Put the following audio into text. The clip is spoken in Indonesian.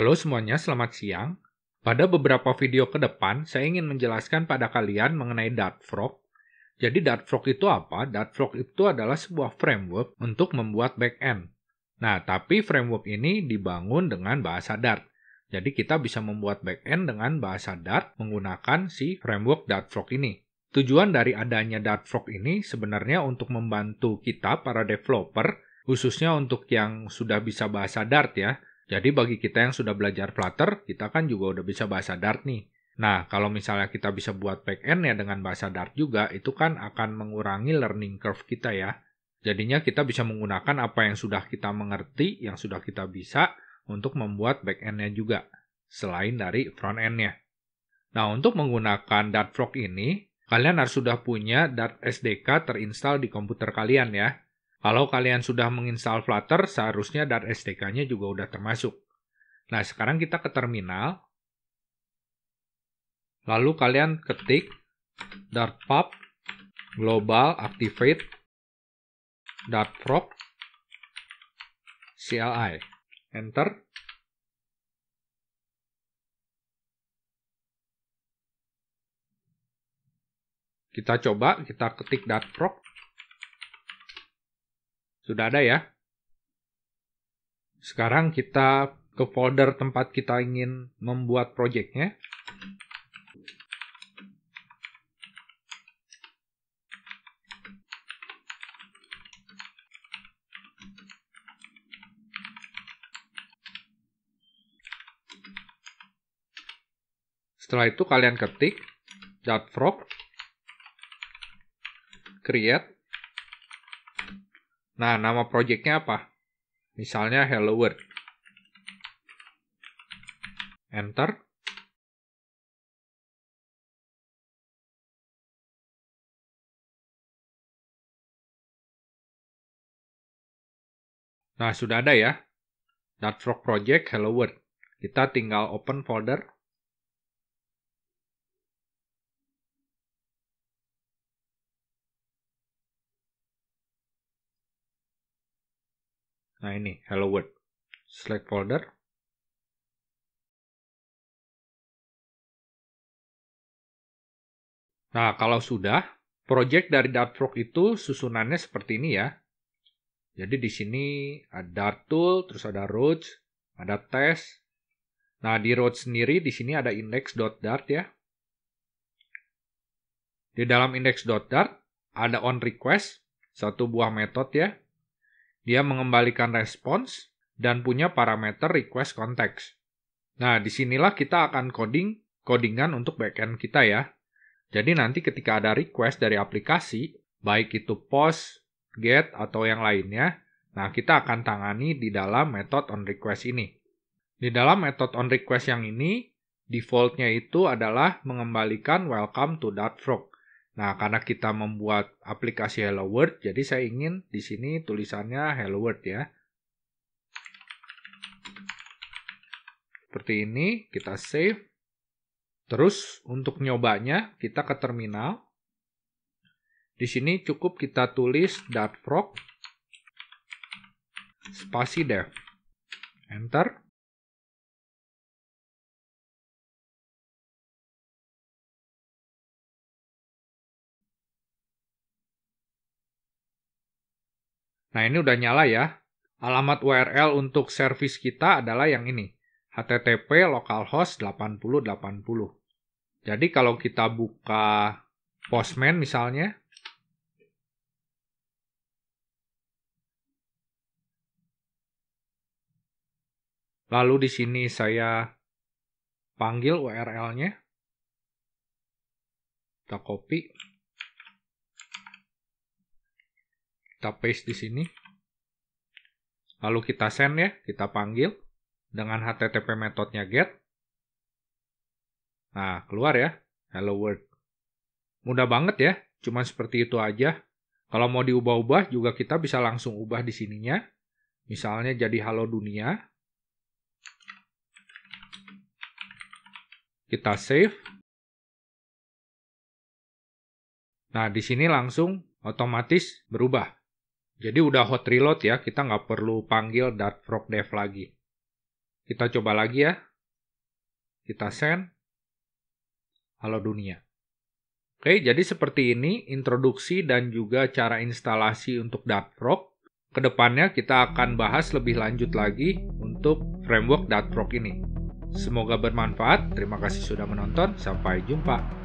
Halo semuanya, selamat siang. Pada beberapa video ke depan, saya ingin menjelaskan pada kalian mengenai Dart Frog. Jadi Dart Frog itu apa? Dart Frog itu adalah sebuah framework untuk membuat backend. Nah, tapi framework ini dibangun dengan bahasa Dart. Jadi kita bisa membuat backend dengan bahasa Dart menggunakan si framework Dart Frog ini. Tujuan dari adanya Dart Frog ini sebenarnya untuk membantu kita para developer, khususnya untuk yang sudah bisa bahasa Dart ya, jadi bagi kita yang sudah belajar Flutter, kita kan juga udah bisa bahasa Dart nih. Nah, kalau misalnya kita bisa buat backend ya dengan bahasa Dart juga, itu kan akan mengurangi learning curve kita ya. Jadinya kita bisa menggunakan apa yang sudah kita mengerti, yang sudah kita bisa, untuk membuat backend-nya juga, selain dari front front-end-nya. Nah, untuk menggunakan Dart Frog ini, kalian harus sudah punya Dart SDK terinstall di komputer kalian ya. Kalau kalian sudah menginstal Flutter, seharusnya Dart SDK-nya juga sudah termasuk. Nah, sekarang kita ke terminal. Lalu kalian ketik dart pub global activate dart prop CLI. Enter. Kita coba, kita ketik dart prop sudah ada ya? Sekarang kita ke folder tempat kita ingin membuat projectnya. Setelah itu kalian ketik .frog create Nah, nama projectnya apa? Misalnya Hello World. Enter. Nah, sudah ada ya. Dartfrog Project Hello World. Kita tinggal open folder Nah ini, hello world. Select folder. Nah, kalau sudah, project dari Dartfrog itu susunannya seperti ini ya. Jadi di sini ada Dart tool, terus ada roads, ada test. Nah, di roads sendiri di sini ada index. dart ya. Di dalam index. dart ada on request, satu buah metode ya. Dia mengembalikan respons dan punya parameter request context. Nah, disinilah kita akan coding codingan untuk backend kita ya. Jadi nanti ketika ada request dari aplikasi, baik itu post, get, atau yang lainnya, nah kita akan tangani di dalam method on request ini. Di dalam method on request yang ini, defaultnya itu adalah mengembalikan welcome to .frog. Nah, karena kita membuat aplikasi Hello World, jadi saya ingin di sini tulisannya Hello World ya. Seperti ini, kita save. Terus untuk nyobanya, kita ke terminal. Di sini cukup kita tulis frog spasi dev. Enter. Nah ini udah nyala ya. Alamat URL untuk service kita adalah yang ini. http localhost 8080. Jadi kalau kita buka Postman misalnya. Lalu di sini saya panggil URL-nya. Kita copy. Kita paste di sini. Lalu kita send ya, kita panggil dengan http metodenya get. Nah, keluar ya, hello world. Mudah banget ya, cuman seperti itu aja. Kalau mau diubah-ubah juga kita bisa langsung ubah di sininya. Misalnya jadi halo dunia. Kita save. Nah, di sini langsung otomatis berubah. Jadi udah hot reload ya, kita nggak perlu panggil Dart Frog Dev lagi. Kita coba lagi ya. Kita send. Halo dunia. Oke, jadi seperti ini introduksi dan juga cara instalasi untuk Dart Frog. Kedepannya kita akan bahas lebih lanjut lagi untuk framework Dart Frog ini. Semoga bermanfaat. Terima kasih sudah menonton. Sampai jumpa.